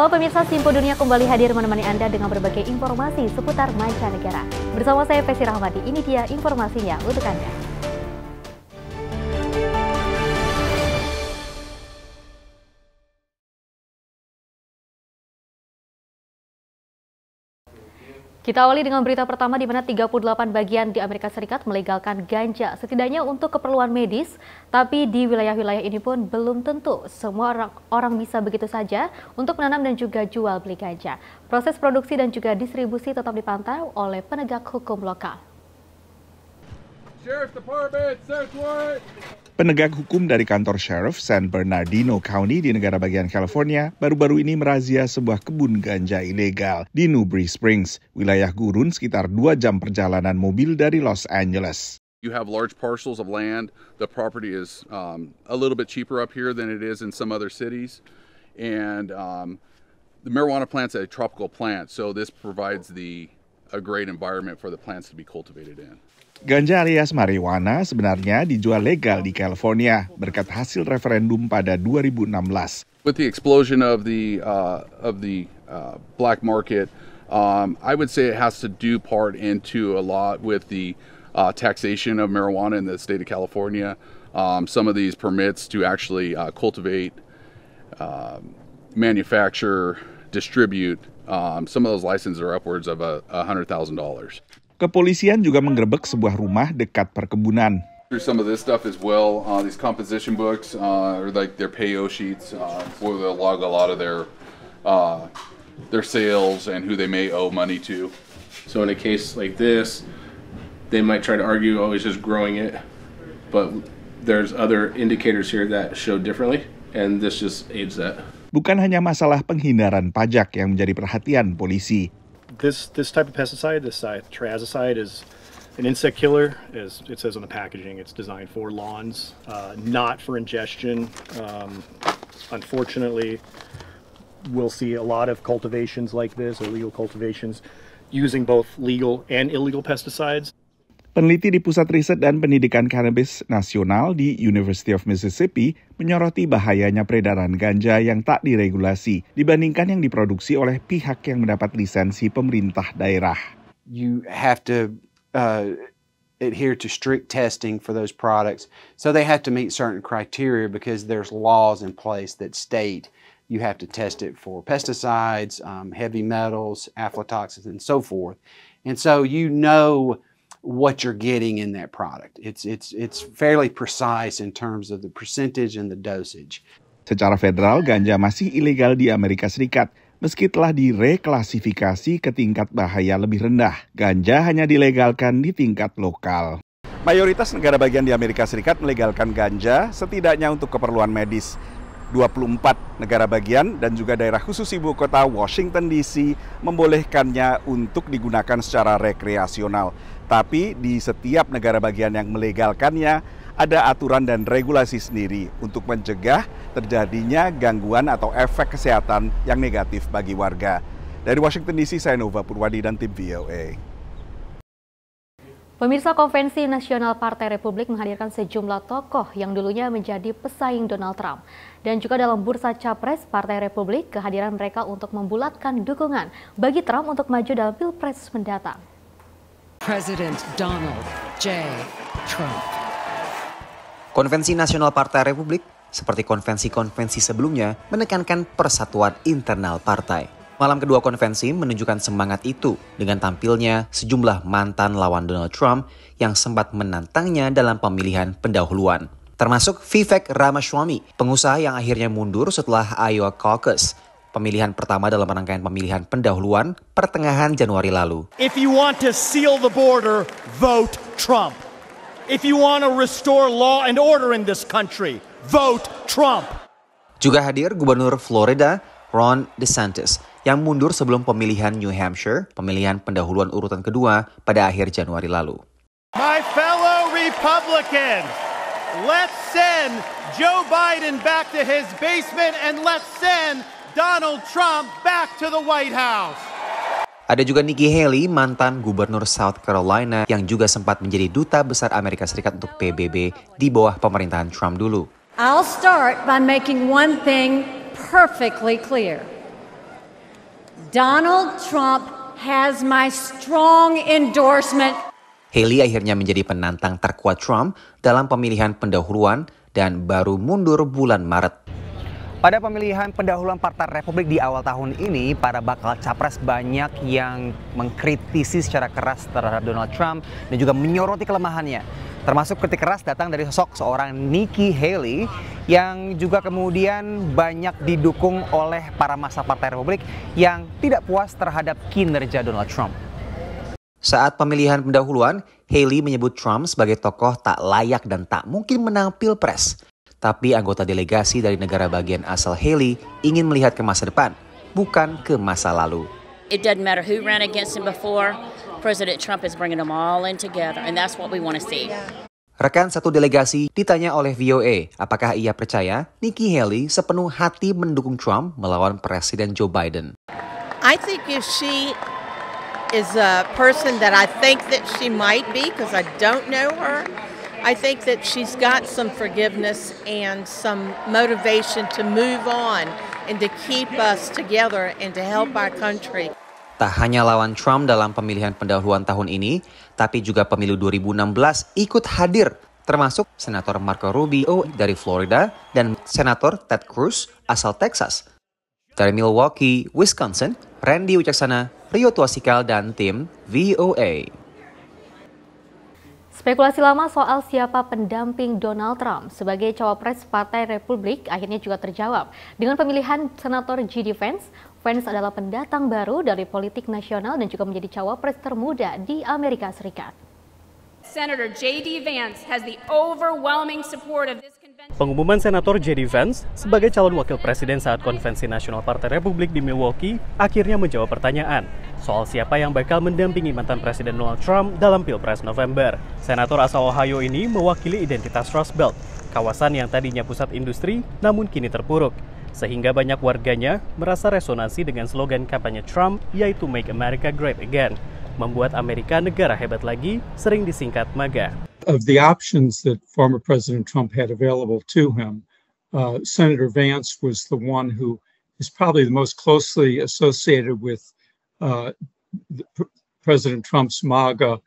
Halo pemirsa, Simpo Dunia kembali hadir menemani Anda dengan berbagai informasi seputar mancanegara. Bersama saya Pesi Rahmati, ini dia informasinya untuk Anda. Kita awali dengan berita pertama di mana 38 bagian di Amerika Serikat melegalkan ganja setidaknya untuk keperluan medis, tapi di wilayah-wilayah ini pun belum tentu semua orang, orang bisa begitu saja untuk menanam dan juga jual beli ganja. Proses produksi dan juga distribusi tetap dipantau oleh penegak hukum lokal. Penegak hukum dari kantor Sheriff San Bernardino County di negara bagian California baru-baru ini merazia sebuah kebun ganja ilegal di Newbury Springs, wilayah gurun sekitar dua jam perjalanan mobil dari Los Angeles. You have large parcels of land. The property is um, a little bit cheaper up here than it is in some other cities. And um, the marijuana plant's a tropical plant, so this provides the a great environment for the plants to be cultivated in. Ganja alias marijuana sebenarnya dijual legal di California berkat hasil referendum pada 2016. With the explosion of the uh, of the uh, black market, um, I would say it has to do part into a lot with the uh, taxation of marijuana in the state of California. Um, some of these permits to actually uh, cultivate, um, manufacture, distribute. Um, some of those licenses are upwards of a hundred thousand dollars. Kepolisian juga menggerebek sebuah rumah dekat perkebunan. Through some of this stuff as well, uh, these composition books uh, or like their payo sheets, uh, where they log a lot of their uh, their sales and who they may owe money to. So in a case like this, they might try to argue, oh, he's just growing it, but there's other indicators here that show differently, and this just aids that. Bukan hanya masalah penghindaran pajak yang menjadi perhatian polisi this this type of pesticide, this uh, triazicide, is an insect killer, as it says on the packaging. It's designed for lawns, uh, not for ingestion. Um, unfortunately, we'll see a lot of cultivations like this, illegal cultivations, using both legal and illegal pesticides. Peneliti di Pusat Riset dan Pendidikan Cannabis Nasional di University of Mississippi menyoroti bahayanya peredaran ganja yang tak diregulasi dibandingkan yang diproduksi oleh pihak yang mendapat lisensi pemerintah daerah. You have to uh, adhere to strict testing for those products, so they have to meet certain criteria because there's laws in place that state you have to test it for pesticides, um, heavy metals, aflatoxins, and so forth. And so you know what you're getting in that product. It's it's it's fairly precise in terms of the percentage and the dosage. Secara federal, ganja masih ilegal di Amerika Serikat. Meski telah direklasifikasi ke tingkat bahaya lebih rendah, ganja hanya dilegalkan di tingkat lokal. Mayoritas negara bagian di Amerika Serikat melegalkan ganja setidaknya untuk keperluan medis. 24 negara bagian dan juga daerah khusus ibu kota Washington DC membolehkannya untuk digunakan secara rekreasional. Tapi di setiap negara bagian yang melegalkannya ada aturan dan regulasi sendiri untuk mencegah terjadinya gangguan atau efek kesehatan yang negatif bagi warga. Dari Washington DC, saya Nova Purwadi dan tim VOA. Pemirsa Konvensi Nasional Partai Republik menghadirkan sejumlah tokoh yang dulunya menjadi pesaing Donald Trump. Dan juga dalam bursa capres Partai Republik, kehadiran mereka untuk membulatkan dukungan bagi Trump untuk maju dalam pilpres mendatang. President Donald J. Trump. Konvensi Nasional Partai Republik, seperti konvensi-konvensi sebelumnya, menekankan persatuan internal partai. Malam kedua konvensi menunjukkan semangat itu dengan tampilnya sejumlah mantan lawan Donald Trump yang sempat menantangnya dalam pemilihan pendahuluan. Termasuk Vivek Ramaswamy, pengusaha yang akhirnya mundur setelah Iowa caucus, pemilihan pertama dalam rangkaian pemilihan pendahuluan pertengahan Januari lalu. If you want to seal the border, vote Trump. If you want to restore law and order in this country, vote Trump. Juga hadir Gubernur Florida Ron DeSantis yang mundur sebelum pemilihan New Hampshire, pemilihan pendahuluan urutan kedua pada akhir Januari lalu. My fellow Republicans, let's send Joe Biden back to his basement and let's send Donald Trump back to the White House. Ada juga Nikki Haley, mantan gubernur South Carolina yang juga sempat menjadi duta besar Amerika Serikat untuk PBB di bawah pemerintahan Trump dulu. I'll start by making one thing perfectly clear. Donald Trump has my strong endorsement. Haley akhirnya menjadi penantang terkuat Trump dalam pemilihan pendahuluan dan baru mundur bulan Maret. Pada pemilihan pendahuluan Partai Republik di awal tahun ini, para bakal capres banyak yang mengkritisi secara keras terhadap Donald Trump dan juga menyoroti kelemahannya. Termasuk kritik keras datang dari sosok seorang Nikki Haley yang juga kemudian banyak didukung oleh para masa Partai Republik yang tidak puas terhadap kinerja Donald Trump. Saat pemilihan pendahuluan, Haley menyebut Trump sebagai tokoh tak layak dan tak mungkin menang pilpres. Tapi anggota delegasi dari negara bagian asal Haley ingin melihat ke masa depan, bukan ke masa lalu. It doesn't matter who ran against him before. President Trump is bringing them all in together, and that's what we want to see. Rekan satu delegasi ditanya oleh VOA apakah ia percaya Nikki Haley sepenuh hati mendukung Trump melawan Presiden Joe Biden. I think if she is a person that I think that she might be because I don't know her, I think that she's got some forgiveness and some motivation to move on and to keep us together and to help our country. Tak hanya lawan Trump dalam pemilihan pendahuluan tahun ini, tapi juga pemilu 2016 ikut hadir termasuk Senator Marco Rubio dari Florida dan Senator Ted Cruz asal Texas. Dari Milwaukee, Wisconsin, Randy Wicaksana, Rio Tuasikal, dan tim VOA. Spekulasi lama soal siapa pendamping Donald Trump sebagai cawapres Partai Republik akhirnya juga terjawab dengan pemilihan Senator G. Vance Vance adalah pendatang baru dari politik nasional dan juga menjadi cawapres termuda di Amerika Serikat. Senator J.D. Vance has the overwhelming support of this Pengumuman Senator J.D. Vance sebagai calon wakil presiden saat konvensi nasional Partai Republik di Milwaukee akhirnya menjawab pertanyaan soal siapa yang bakal mendampingi mantan Presiden Donald Trump dalam Pilpres November. Senator asal Ohio ini mewakili identitas Rust Belt, kawasan yang tadinya pusat industri namun kini terpuruk. sehingga banyak warganya merasa resonansi dengan slogan kampanye Trump yaitu Make America Great Again, membuat Amerika negara hebat lagi sering disingkat MAGA. Of the options that former President Trump had available to him, uh, Senator Vance was the one who is probably the most closely associated with uh, President Trump's MAGA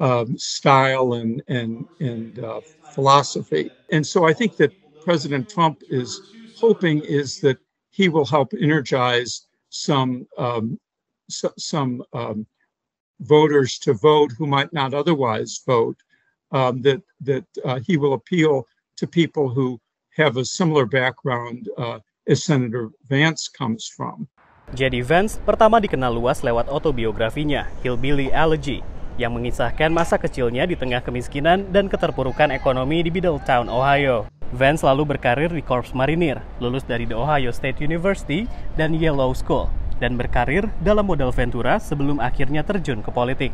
um, style and and and uh, philosophy. And so I think that President Trump is hoping is that he will help energize some um, so, some um, voters to vote who might not otherwise vote. Um, that that uh, he will appeal to people who have a similar background uh, as Senator Vance comes from. Jadi Vance pertama dikenal luas lewat autobiografinya, Hillbilly Elegy, yang mengisahkan masa kecilnya di tengah kemiskinan dan keterpurukan ekonomi di Middletown, Ohio. Vance lalu berkarir di Korps Marinir, lulus dari The Ohio State University dan Yellow School, dan berkarir dalam modal Ventura sebelum akhirnya terjun ke politik.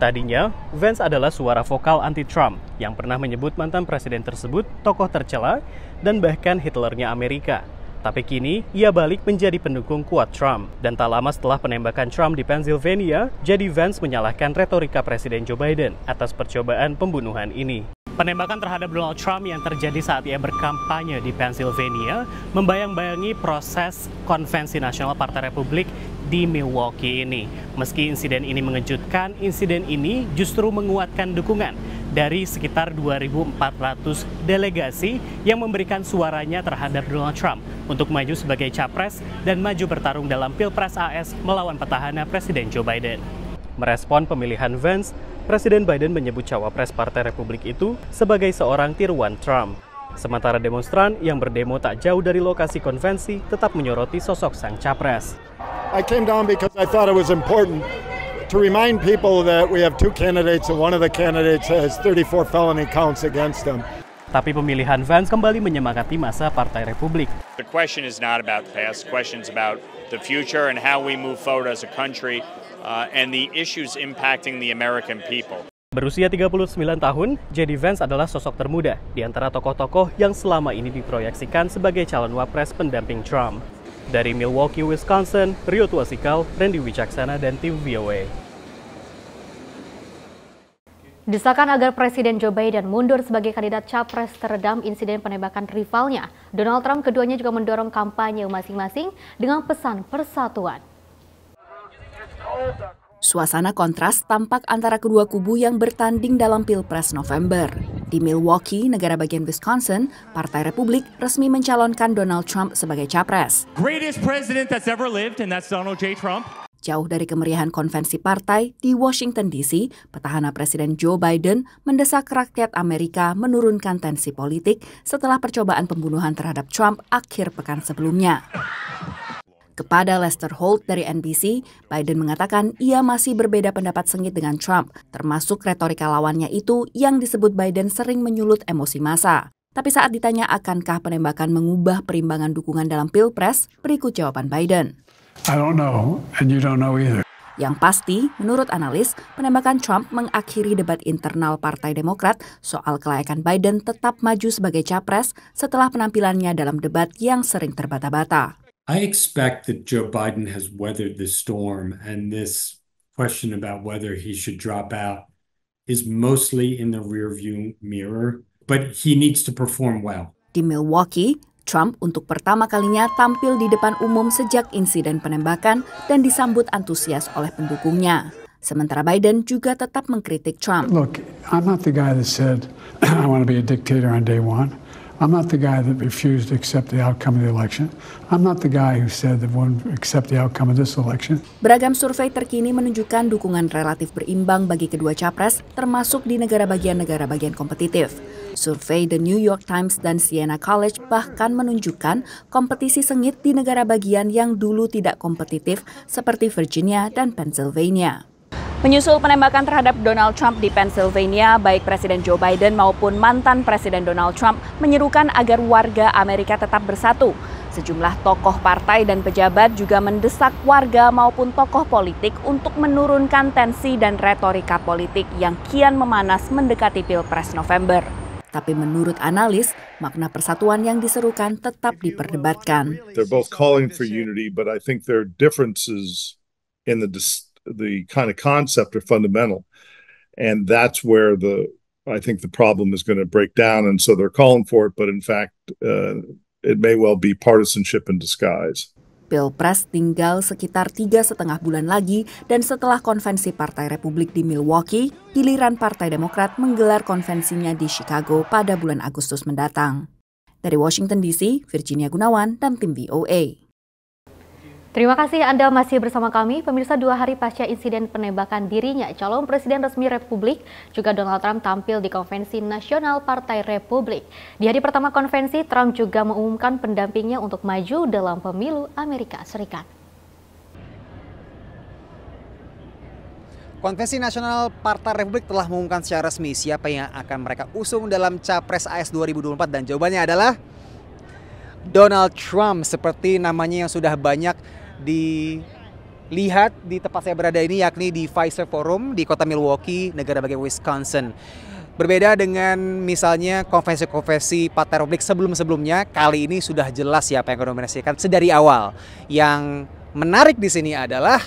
Tadinya, Vance adalah suara vokal anti-Trump yang pernah menyebut mantan presiden tersebut tokoh tercela dan bahkan Hitlernya Amerika. Tapi kini, ia balik menjadi pendukung kuat Trump. Dan tak lama setelah penembakan Trump di Pennsylvania, jadi Vance menyalahkan retorika Presiden Joe Biden atas percobaan pembunuhan ini. Penembakan terhadap Donald Trump yang terjadi saat ia berkampanye di Pennsylvania membayang-bayangi proses konvensi nasional Partai Republik di Milwaukee ini. Meski insiden ini mengejutkan, insiden ini justru menguatkan dukungan dari sekitar 2.400 delegasi yang memberikan suaranya terhadap Donald Trump untuk maju sebagai capres dan maju bertarung dalam Pilpres AS melawan petahana Presiden Joe Biden. Merespon pemilihan Vance, Presiden Biden menyebut cawapres Partai Republik itu sebagai seorang tiruan Trump. Sementara demonstran yang berdemo tak jauh dari lokasi konvensi tetap menyoroti sosok sang capres. I came down because I thought it was important to remind people that we have two candidates and one of the candidates has 34 felony counts against them. Tapi pemilihan Vance kembali menyemangati masa Partai Republik. The question is not about the past, the question is about the future and how we move forward as a country uh, and the issues impacting the American people. Berusia 39 tahun, J.D. Vance adalah sosok termuda di antara tokoh-tokoh yang selama ini diproyeksikan sebagai calon wapres pendamping Trump. Dari Milwaukee, Wisconsin, Rio Tuasikal, Randy Wicaksana, dan tim VOA. Desakan agar Presiden Joe Biden mundur sebagai kandidat capres teredam insiden penembakan rivalnya. Donald Trump keduanya juga mendorong kampanye masing-masing dengan pesan persatuan. Suasana kontras tampak antara kedua kubu yang bertanding dalam Pilpres November. Di Milwaukee, negara bagian Wisconsin, Partai Republik resmi mencalonkan Donald Trump sebagai capres. Jauh dari kemeriahan konvensi partai di Washington DC, petahana Presiden Joe Biden mendesak rakyat Amerika menurunkan tensi politik setelah percobaan pembunuhan terhadap Trump akhir pekan sebelumnya. Kepada Lester Holt dari NBC, Biden mengatakan ia masih berbeda pendapat sengit dengan Trump, termasuk retorika lawannya itu yang disebut Biden sering menyulut emosi massa. Tapi saat ditanya akankah penembakan mengubah perimbangan dukungan dalam Pilpres, berikut jawaban Biden. I don't know, and you don't know either. Yang pasti, menurut analis, penembakan Trump mengakhiri debat internal Partai Demokrat soal kelayakan Biden tetap maju sebagai capres setelah penampilannya dalam debat yang sering terbata-bata. I expect that Joe Biden has weathered the storm, and this question about whether he should drop out is mostly in the rearview mirror, but he needs to perform well. Di Milwaukee, Trump untuk pertama kalinya tampil di depan umum sejak insiden penembakan dan disambut antusias oleh pendukungnya. Sementara Biden juga tetap mengkritik Trump. Look, I'm not the guy that said I want to be a dictator on day one. I'm not the guy that refused to accept the outcome of the election. I'm not the guy who said that won't accept the outcome of this election. Beragam survei terkini menunjukkan dukungan relatif berimbang bagi kedua capres, termasuk di negara bagian-negara bagian kompetitif. Survei The New York Times dan Siena College bahkan menunjukkan kompetisi sengit di negara bagian yang dulu tidak kompetitif seperti Virginia dan Pennsylvania. Menyusul penembakan terhadap Donald Trump di Pennsylvania, baik Presiden Joe Biden maupun mantan Presiden Donald Trump menyerukan agar warga Amerika tetap bersatu. Sejumlah tokoh partai dan pejabat juga mendesak warga maupun tokoh politik untuk menurunkan tensi dan retorika politik yang kian memanas mendekati Pilpres November. Tapi menurut analis, makna persatuan yang diserukan tetap diperdebatkan. They're both calling for unity, but I think are differences in the the kind of concept are fundamental. And that's where the I think the problem is going to break down. And so they're calling for it. But in fact, uh, it may well be partisanship in disguise. Pilpres tinggal sekitar tiga setengah bulan lagi dan setelah konvensi Partai Republik di Milwaukee, giliran Partai Demokrat menggelar konvensinya di Chicago pada bulan Agustus mendatang. Dari Washington DC, Virginia Gunawan dan tim VOA. Terima kasih Anda masih bersama kami. Pemirsa dua hari pasca insiden penembakan dirinya, calon Presiden resmi Republik juga Donald Trump tampil di Konvensi Nasional Partai Republik. Di hari pertama konvensi, Trump juga mengumumkan pendampingnya untuk maju dalam pemilu Amerika Serikat. Konvensi Nasional Partai Republik telah mengumumkan secara resmi siapa yang akan mereka usung dalam Capres AS 2024 dan jawabannya adalah Donald Trump seperti namanya yang sudah banyak dilihat di tempat saya berada ini yakni di Pfizer Forum di kota Milwaukee, negara bagian Wisconsin. Berbeda dengan misalnya konvensi-konvensi Partai Republik sebelum-sebelumnya, kali ini sudah jelas siapa yang akan mendominasikan sedari awal. Yang menarik di sini adalah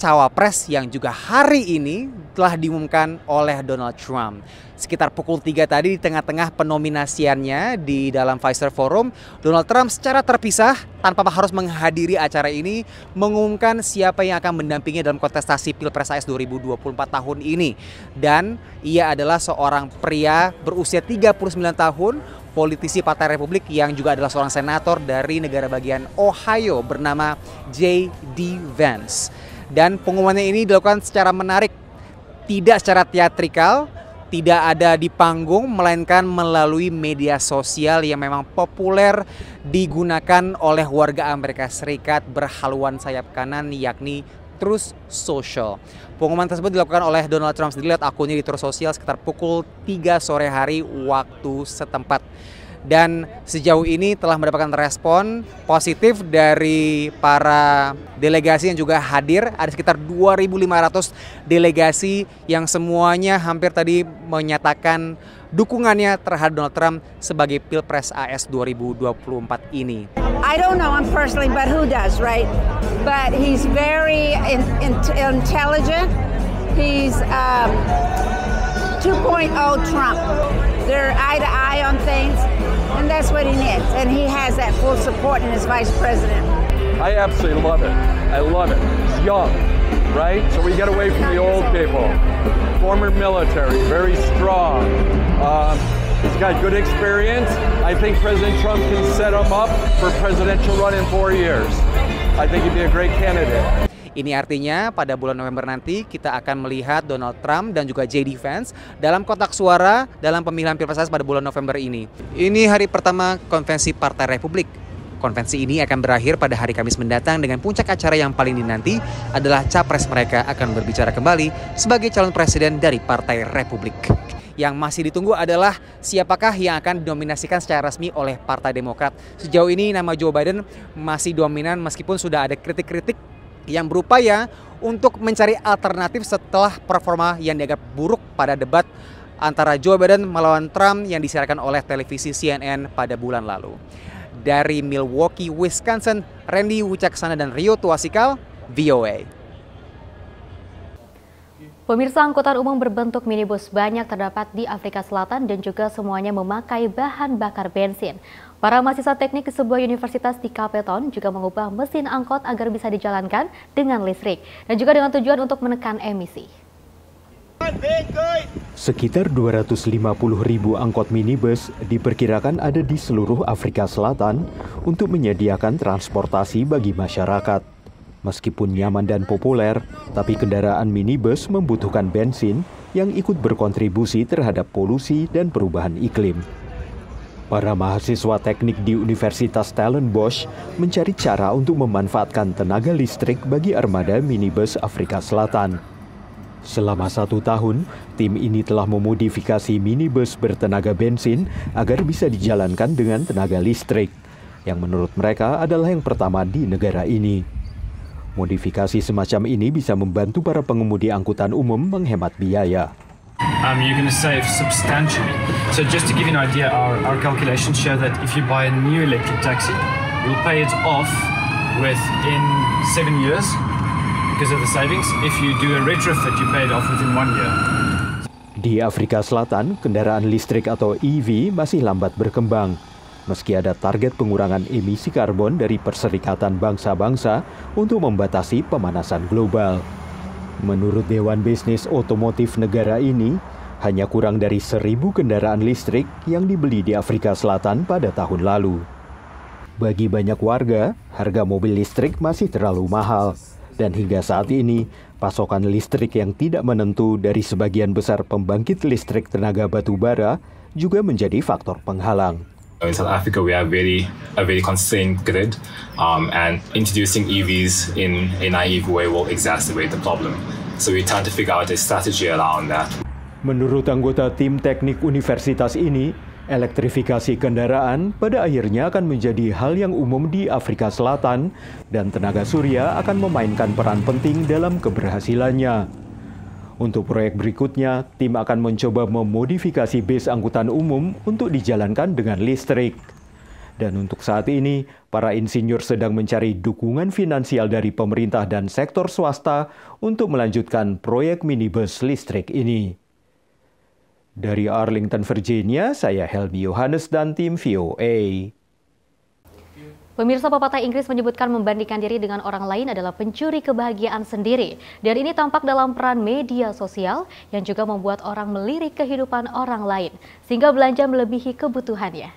cawapres yang juga hari ini telah diumumkan oleh Donald Trump. Sekitar pukul 3 tadi di tengah-tengah penominasiannya di dalam Pfizer Forum, Donald Trump secara terpisah tanpa harus menghadiri acara ini mengumumkan siapa yang akan mendampingi dalam kontestasi Pilpres AS 2024 tahun ini. Dan ia adalah seorang pria berusia 39 tahun politisi Partai Republik yang juga adalah seorang senator dari negara bagian Ohio bernama J.D. Vance. Dan pengumumannya ini dilakukan secara menarik, tidak secara teatrikal, tidak ada di panggung melainkan melalui media sosial yang memang populer digunakan oleh warga Amerika Serikat berhaluan sayap kanan yakni Truth Social. Pengumuman tersebut dilakukan oleh Donald Trump sendiri lihat akunnya di Truth Social sekitar pukul 3 sore hari waktu setempat dan sejauh ini telah mendapatkan respon positif dari para delegasi yang juga hadir. Ada sekitar 2.500 delegasi yang semuanya hampir tadi menyatakan dukungannya terhadap Donald Trump sebagai Pilpres AS 2024 ini. I don't know him personally, but who does, right? But he's very in, in, intelligent. He's um, 2.0 Trump. They're eye to eye on things. And that's what he needs. And he has that full support in his vice president. I absolutely love it. I love it. He's young, right? So we get away from the old people. Former military, very strong. Um, he's got good experience. I think President Trump can set him up for presidential run in four years. I think he'd be a great candidate. Ini artinya pada bulan November nanti kita akan melihat Donald Trump dan juga JD Vance dalam kotak suara dalam pemilihan Pilpres pada bulan November ini. Ini hari pertama konvensi Partai Republik. Konvensi ini akan berakhir pada hari Kamis mendatang dengan puncak acara yang paling dinanti adalah capres mereka akan berbicara kembali sebagai calon presiden dari Partai Republik. Yang masih ditunggu adalah siapakah yang akan didominasikan secara resmi oleh Partai Demokrat. Sejauh ini nama Joe Biden masih dominan meskipun sudah ada kritik-kritik yang berupaya untuk mencari alternatif setelah performa yang dianggap buruk pada debat antara Joe Biden melawan Trump yang disiarkan oleh televisi CNN pada bulan lalu. Dari Milwaukee, Wisconsin, Randy Wicaksana dan Rio Tuasikal, VOA. Pemirsa angkutan umum berbentuk minibus banyak terdapat di Afrika Selatan dan juga semuanya memakai bahan bakar bensin. Para mahasiswa teknik di sebuah universitas di Cape juga mengubah mesin angkot agar bisa dijalankan dengan listrik dan juga dengan tujuan untuk menekan emisi. Sekitar 250 ribu angkot minibus diperkirakan ada di seluruh Afrika Selatan untuk menyediakan transportasi bagi masyarakat. Meskipun nyaman dan populer, tapi kendaraan minibus membutuhkan bensin yang ikut berkontribusi terhadap polusi dan perubahan iklim. Para mahasiswa teknik di Universitas Stellenbosch mencari cara untuk memanfaatkan tenaga listrik bagi armada minibus Afrika Selatan. Selama satu tahun, tim ini telah memodifikasi minibus bertenaga bensin agar bisa dijalankan dengan tenaga listrik, yang menurut mereka adalah yang pertama di negara ini. Modifikasi semacam ini bisa membantu para pengemudi angkutan umum menghemat biaya. Um, you're going to save substantially. So just to give you an idea, our, our calculations show that if you buy a new electric taxi, you'll pay it off within seven years because of the savings. If you do a retrofit, you pay it off within one year. Di Afrika Selatan, kendaraan listrik atau EV masih lambat berkembang meski ada target pengurangan emisi karbon dari Perserikatan Bangsa-Bangsa untuk membatasi pemanasan global. Menurut Dewan Bisnis Otomotif negara ini, hanya kurang dari seribu kendaraan listrik yang dibeli di Afrika Selatan pada tahun lalu. Bagi banyak warga, harga mobil listrik masih terlalu mahal, dan hingga saat ini pasokan listrik yang tidak menentu dari sebagian besar pembangkit listrik tenaga batu bara juga menjadi faktor penghalang. Uh, in South Africa, we have very a very constrained grid, um, and introducing EVs in a naive way will exacerbate the problem. So we try to figure out a strategy around that. Menurut anggota tim teknik universitas ini, elektrifikasi kendaraan pada akhirnya akan menjadi hal yang umum di Afrika Selatan, dan tenaga surya akan memainkan peran penting dalam keberhasilannya. Untuk proyek berikutnya, tim akan mencoba memodifikasi base angkutan umum untuk dijalankan dengan listrik. Dan untuk saat ini, para insinyur sedang mencari dukungan finansial dari pemerintah dan sektor swasta untuk melanjutkan proyek minibus listrik ini. Dari Arlington, Virginia, saya Helmi Yohanes dan tim VOA. Pemirsa pepatah Inggris menyebutkan membandingkan diri dengan orang lain adalah pencuri kebahagiaan sendiri. Dan ini tampak dalam peran media sosial yang juga membuat orang melirik kehidupan orang lain sehingga belanja melebihi kebutuhannya.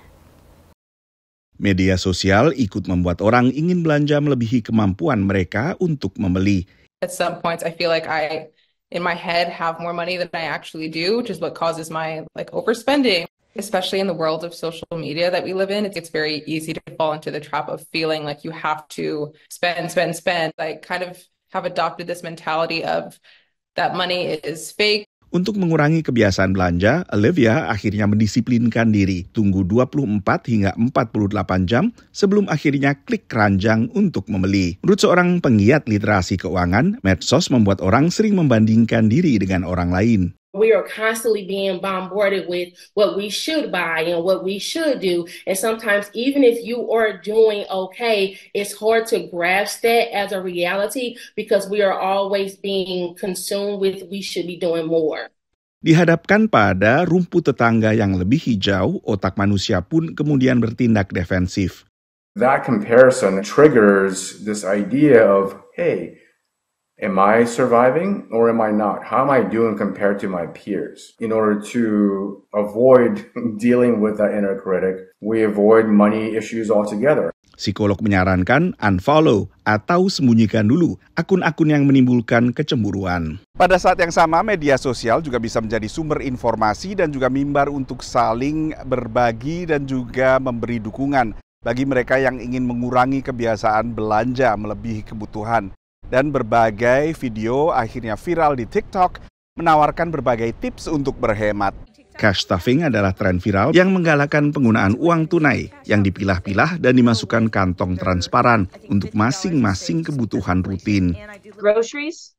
Media sosial ikut membuat orang ingin belanja melebihi kemampuan mereka untuk membeli. At some point I feel like I in my head have more money than I actually do, which is what causes my like overspending especially in the world of social media that we live in, it's, it's very easy to fall into the trap of feeling like you have to spend, spend, spend. I kind of have adopted this mentality of that money is fake. Untuk mengurangi kebiasaan belanja, Olivia akhirnya mendisiplinkan diri, tunggu 24 hingga 48 jam sebelum akhirnya klik keranjang untuk membeli. Menurut seorang penggiat literasi keuangan, medsos membuat orang sering membandingkan diri dengan orang lain. we are constantly being bombarded with what we should buy and what we should do. And sometimes, even if you are doing okay, it's hard to grasp that as a reality because we are always being consumed with we should be doing more. Dihadapkan pada rumput tetangga yang lebih hijau, otak manusia pun kemudian bertindak defensif. That comparison triggers this idea of, hey, am I surviving or am I not? How am I doing compared to my peers? In order to avoid dealing with that inner critic, we avoid money issues altogether. Psikolog menyarankan unfollow atau sembunyikan dulu akun-akun yang menimbulkan kecemburuan. Pada saat yang sama, media sosial juga bisa menjadi sumber informasi dan juga mimbar untuk saling berbagi dan juga memberi dukungan bagi mereka yang ingin mengurangi kebiasaan belanja melebihi kebutuhan. Dan berbagai video akhirnya viral di TikTok menawarkan berbagai tips untuk berhemat. Cash stuffing adalah tren viral yang menggalakkan penggunaan uang tunai yang dipilah-pilah dan dimasukkan kantong transparan untuk masing-masing kebutuhan rutin. Groceries,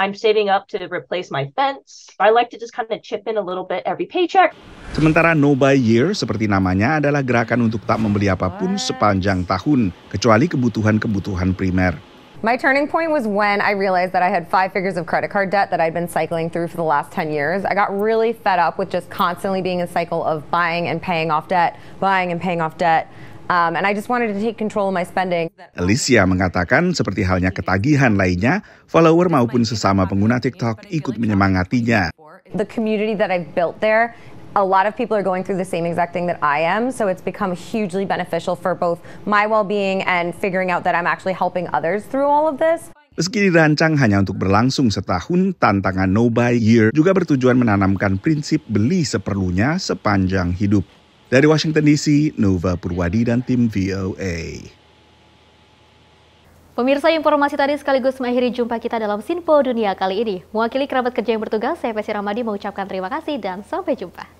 I'm saving up to replace my fence. I like to just kind of chip in a little bit every paycheck. Sementara No Buy Year seperti namanya adalah gerakan untuk tak membeli apapun sepanjang tahun kecuali kebutuhan-kebutuhan primer. My turning point was when I realized that I had five figures of credit card debt that I'd been cycling through for the last 10 years. I got really fed up with just constantly being in a cycle of buying and paying off debt, buying and paying off debt. Um, and I just wanted to take control of my spending. Alicia mengatakan seperti halnya ketagihan lainnya, follower maupun sesama pengguna TikTok ikut menyemangatinya. The community that I've built there a lot of people are going through the same exact thing that I am. So it's become hugely beneficial for both my well being and figuring out that I'm actually helping others through all of this. Meski dirancang hanya untuk berlangsung setahun, tantangan No Buy Year juga bertujuan menanamkan prinsip beli seperlunya sepanjang hidup. Dari Washington DC, Nova Purwadi dan tim VOA. Pemirsa informasi tadi sekaligus mengakhiri jumpa kita dalam Sinpo Dunia kali ini. Mewakili kerabat kerja yang bertugas, saya Pesi Ramadi mengucapkan terima kasih dan sampai jumpa.